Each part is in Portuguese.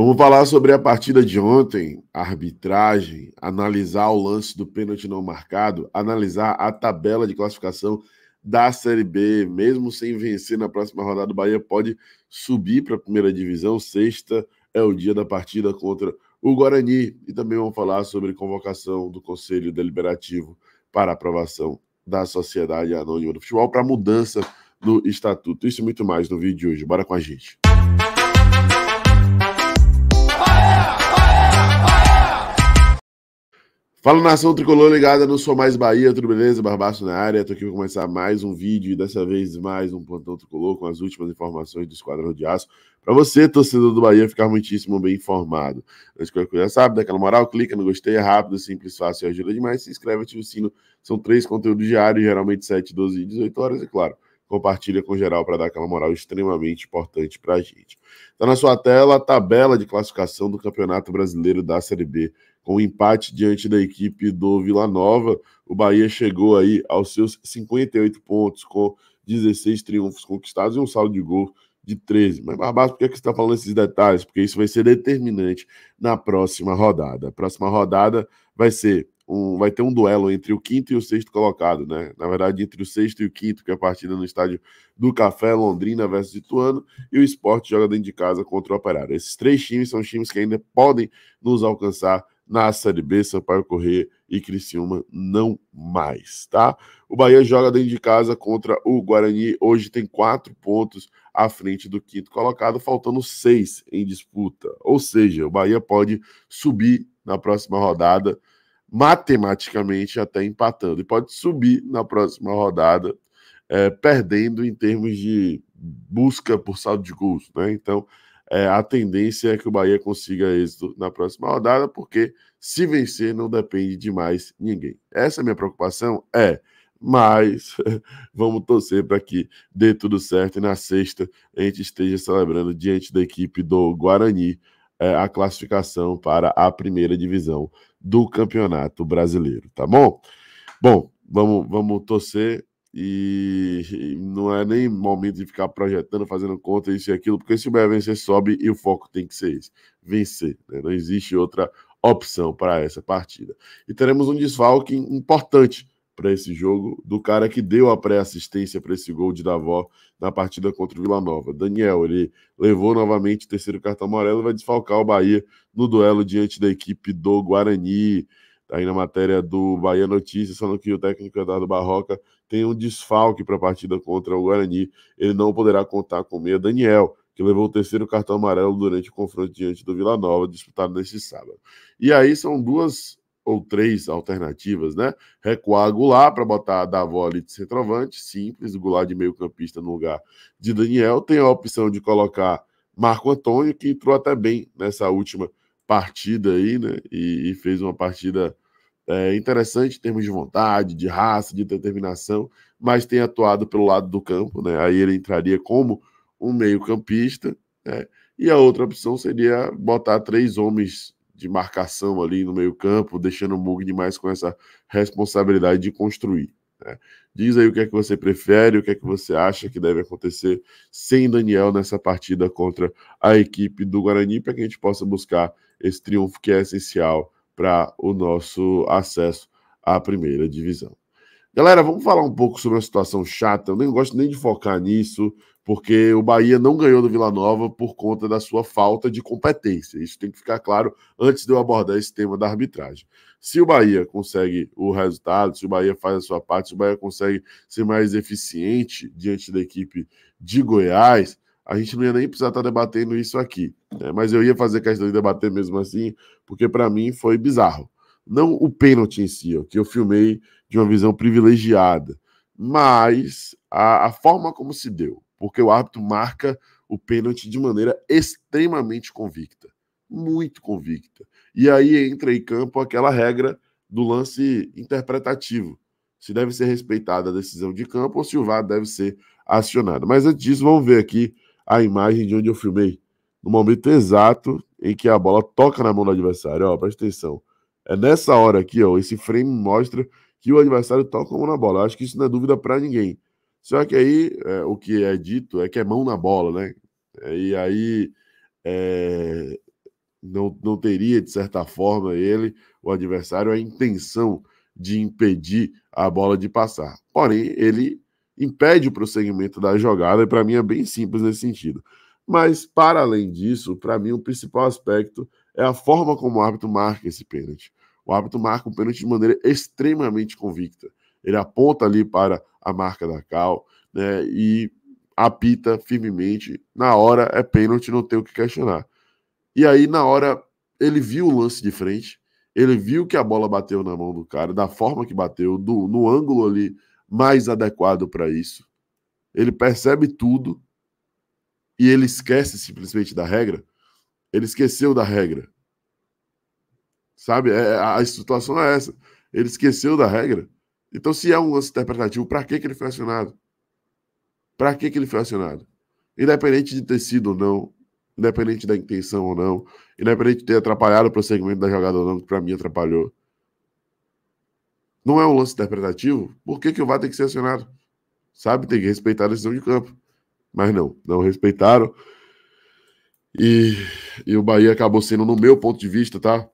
Vamos falar sobre a partida de ontem, arbitragem, analisar o lance do pênalti não marcado, analisar a tabela de classificação da Série B. Mesmo sem vencer na próxima rodada, o Bahia pode subir para a primeira divisão. Sexta é o dia da partida contra o Guarani. E também vamos falar sobre convocação do Conselho Deliberativo para aprovação da Sociedade Anônima do Futebol para mudança do estatuto. Isso e muito mais no vídeo de hoje. Bora com a gente. Fala nação tricolor ligada no Sou Mais Bahia, tudo beleza? Barbaço na área, tô aqui para começar mais um vídeo e dessa vez mais um plantão tricolor com as últimas informações do Esquadrão de Aço para você, torcedor do Bahia, ficar muitíssimo bem informado. Antes que eu já sabe, dá aquela moral, clica no gostei, é rápido, simples, fácil e ajuda demais. Se inscreve, ativa o sino, são três conteúdos diários, geralmente 7, 12 e 18 horas, e é claro, compartilha com geral para dar aquela moral extremamente importante para a gente. Está na sua tela a tabela de classificação do Campeonato Brasileiro da Série B com empate diante da equipe do Vila Nova. O Bahia chegou aí aos seus 58 pontos, com 16 triunfos conquistados e um saldo de gol de 13. Mas, Barbaço, por que, é que você está falando esses detalhes? Porque isso vai ser determinante na próxima rodada. A próxima rodada vai ser um, vai ter um duelo entre o quinto e o sexto colocado, né? Na verdade, entre o sexto e o quinto, que é a partida no estádio do Café, Londrina versus Ituano, e o esporte joga dentro de casa contra o Operário. Esses três times são times que ainda podem nos alcançar na Série B, Sampaio Corrêa e Criciúma não mais, tá? O Bahia joga dentro de casa contra o Guarani, hoje tem quatro pontos à frente do quinto colocado, faltando seis em disputa, ou seja, o Bahia pode subir na próxima rodada, matematicamente até empatando, e pode subir na próxima rodada, é, perdendo em termos de busca por saldo de gols, né? Então, é, a tendência é que o Bahia consiga êxito na próxima rodada, porque se vencer não depende de mais ninguém. Essa é a minha preocupação? É. Mas vamos torcer para que dê tudo certo e na sexta a gente esteja celebrando diante da equipe do Guarani é, a classificação para a primeira divisão do Campeonato Brasileiro, tá bom? Bom, vamos, vamos torcer e não é nem momento de ficar projetando, fazendo conta, isso e aquilo, porque se o Bahia vencer, sobe e o foco tem que ser esse: vencer. Né? Não existe outra opção para essa partida. E teremos um desfalque importante para esse jogo do cara que deu a pré-assistência para esse gol de Davó na partida contra o Vila Nova. Daniel, ele levou novamente o terceiro cartão amarelo e vai desfalcar o Bahia no duelo diante da equipe do Guarani aí na matéria do Bahia Notícias, falando que o técnico Eduardo Barroca tem um desfalque para a partida contra o Guarani. Ele não poderá contar com o meia Daniel, que levou o terceiro cartão amarelo durante o confronto diante do Vila Nova, disputado neste sábado. E aí são duas ou três alternativas, né? Recuar Goulart para botar a Davó ali de centroavante, simples, Goulart de meio campista no lugar de Daniel. Tem a opção de colocar Marco Antônio, que entrou até bem nessa última partida aí, né? E, e fez uma partida é, interessante em termos de vontade, de raça, de determinação, mas tem atuado pelo lado do campo, né? Aí ele entraria como um meio-campista, né? E a outra opção seria botar três homens de marcação ali no meio-campo, deixando o Mugni mais com essa responsabilidade de construir. Né? Diz aí o que é que você prefere, o que é que você acha que deve acontecer sem Daniel nessa partida contra a equipe do Guarani, para que a gente possa buscar esse triunfo que é essencial para o nosso acesso à primeira divisão. Galera, vamos falar um pouco sobre a situação chata. Eu nem gosto nem de focar nisso, porque o Bahia não ganhou do Vila Nova por conta da sua falta de competência. Isso tem que ficar claro antes de eu abordar esse tema da arbitragem. Se o Bahia consegue o resultado, se o Bahia faz a sua parte, se o Bahia consegue ser mais eficiente diante da equipe de Goiás, a gente não ia nem precisar estar debatendo isso aqui. Né? Mas eu ia fazer questão de debater mesmo assim, porque para mim foi bizarro. Não o pênalti em si, ó, que eu filmei de uma visão privilegiada, mas a, a forma como se deu, porque o árbitro marca o pênalti de maneira extremamente convicta muito convicta. E aí entra em campo aquela regra do lance interpretativo. Se deve ser respeitada a decisão de campo ou se o VAR deve ser acionado. Mas antes disso, vamos ver aqui a imagem de onde eu filmei. No momento exato em que a bola toca na mão do adversário. Ó, presta atenção. É nessa hora aqui, ó, esse frame mostra que o adversário toca a mão na bola. Eu acho que isso não é dúvida para ninguém. Só que aí é, o que é dito é que é mão na bola, né? e aí é, não, não teria, de certa forma, ele, o adversário, a intenção de impedir a bola de passar. Porém, ele impede o prosseguimento da jogada, e para mim é bem simples nesse sentido. Mas, para além disso, para mim o principal aspecto é a forma como o árbitro marca esse pênalti. O árbitro marca o pênalti de maneira extremamente convicta. Ele aponta ali para a marca da Cal né, e apita firmemente. Na hora é pênalti, não tem o que questionar. E aí, na hora, ele viu o lance de frente, ele viu que a bola bateu na mão do cara, da forma que bateu, do, no ângulo ali mais adequado para isso. Ele percebe tudo e ele esquece simplesmente da regra. Ele esqueceu da regra. Sabe? É, é a situação é essa. Ele esqueceu da regra. Então, se é um lance interpretativo, para que, que ele foi acionado? Para que ele foi acionado? Independente de ter sido ou não independente da intenção ou não, independente de ter atrapalhado o prosseguimento da jogada ou não, que para mim atrapalhou. Não é um lance interpretativo, por que, que o VAR tem que ser acionado? Sabe, tem que respeitar a decisão de campo. Mas não, não respeitaram. E, e o Bahia acabou sendo, no meu ponto de vista, tá?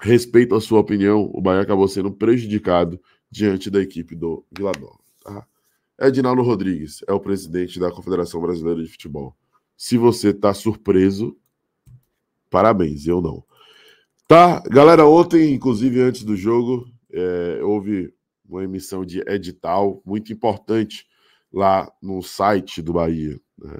Respeito a sua opinião, o Bahia acabou sendo prejudicado diante da equipe do Vila Nova. Tá? Edinaldo Rodrigues é o presidente da Confederação Brasileira de Futebol. Se você está surpreso, parabéns, eu não. Tá, galera, ontem, inclusive antes do jogo, é, houve uma emissão de edital muito importante lá no site do Bahia. Né?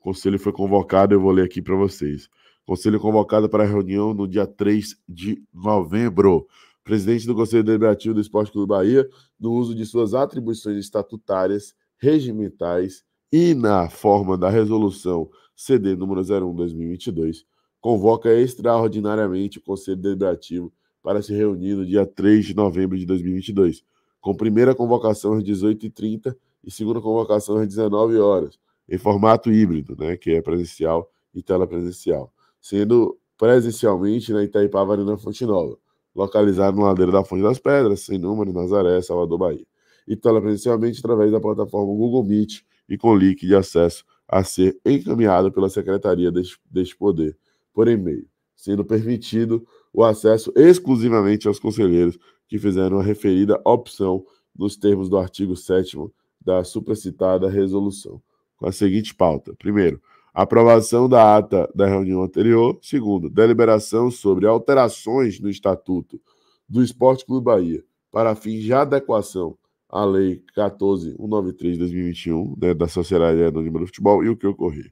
O conselho foi convocado, eu vou ler aqui para vocês. Conselho convocado para reunião no dia 3 de novembro. Presidente do Conselho Deliberativo do Esporte Clube Bahia, no uso de suas atribuições estatutárias, regimentais e na forma da resolução CD número 01/2022, convoca extraordinariamente o Conselho Deliberativo para se reunir no dia 3 de novembro de 2022, com primeira convocação às 18h30 e segunda convocação às 19 horas, em formato híbrido, né, que é presencial e telepresencial, sendo presencialmente na Itaipava Arena Fonte Nova, localizado no Ladeiro da Fonte das Pedras, sem número, Nazaré, Salvador, Bahia, e telepresencialmente através da plataforma Google Meet, e com link de acesso a ser encaminhado pela Secretaria deste, deste Poder por e-mail, sendo permitido o acesso exclusivamente aos conselheiros que fizeram a referida opção nos termos do artigo 7 da supracitada resolução. Com a seguinte pauta: primeiro, aprovação da ata da reunião anterior. Segundo, deliberação sobre alterações no estatuto do Esporte Clube Bahia para fins de adequação a Lei 14193-2021 né, da Sociedade Anônima do Futebol e o que ocorreu.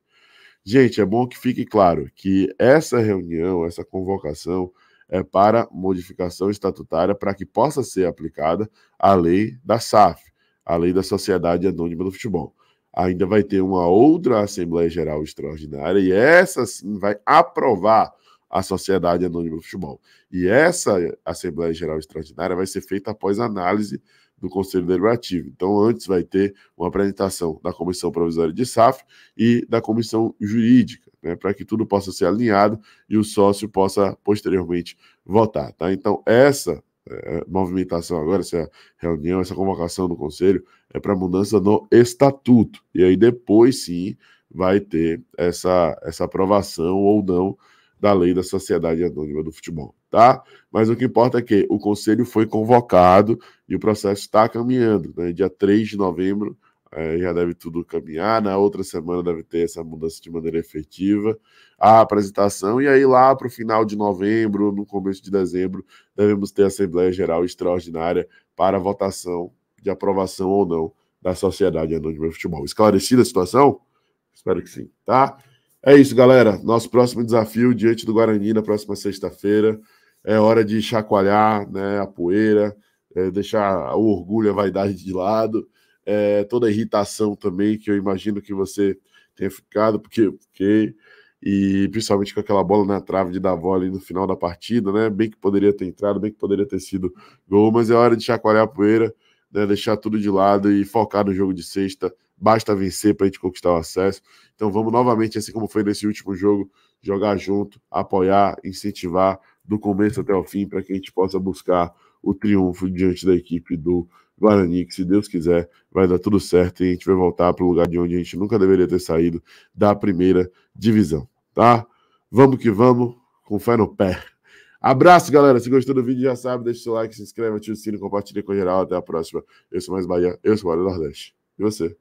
Gente, é bom que fique claro que essa reunião, essa convocação é para modificação estatutária para que possa ser aplicada a lei da SAF, a lei da Sociedade Anônima do Futebol. Ainda vai ter uma outra Assembleia Geral Extraordinária e essa sim vai aprovar a Sociedade Anônima do Futebol. E essa Assembleia Geral Extraordinária vai ser feita após análise do Conselho Deliberativo. Então, antes vai ter uma apresentação da Comissão Provisória de saf e da Comissão Jurídica, né, para que tudo possa ser alinhado e o sócio possa posteriormente votar. Tá? Então, essa é, movimentação agora, essa reunião, essa convocação do Conselho é para mudança no estatuto. E aí, depois sim, vai ter essa, essa aprovação ou não da lei da Sociedade Anônima do Futebol tá? Mas o que importa é que o conselho foi convocado e o processo está caminhando. Né? Dia 3 de novembro é, já deve tudo caminhar, na outra semana deve ter essa mudança de maneira efetiva, a apresentação, e aí lá para o final de novembro, no começo de dezembro, devemos ter a Assembleia Geral Extraordinária para votação de aprovação ou não da Sociedade Anônima de Futebol. Esclarecida a situação? Espero que sim, tá? É isso, galera. Nosso próximo desafio diante do Guarani na próxima sexta-feira é hora de chacoalhar né, a poeira, é, deixar o orgulho, a vaidade de lado, é, toda a irritação também, que eu imagino que você tenha ficado, porque, porque e principalmente com aquela bola na trave de Davó ali no final da partida, né? Bem que poderia ter entrado, bem que poderia ter sido gol, mas é hora de chacoalhar a poeira, né? deixar tudo de lado e focar no jogo de sexta. Basta vencer para a gente conquistar o acesso. Então vamos novamente, assim como foi nesse último jogo, jogar junto, apoiar, incentivar do começo até o fim, para que a gente possa buscar o triunfo diante da equipe do Guarani, que se Deus quiser vai dar tudo certo e a gente vai voltar para o lugar de onde a gente nunca deveria ter saído, da primeira divisão, tá? Vamos que vamos, com fé no pé. Abraço, galera. Se gostou do vídeo, já sabe, deixa o seu like, se inscreve, ativa o sino, compartilha com geral. Até a próxima. Eu sou mais Bahia, eu sou Bahia do Nordeste. E você?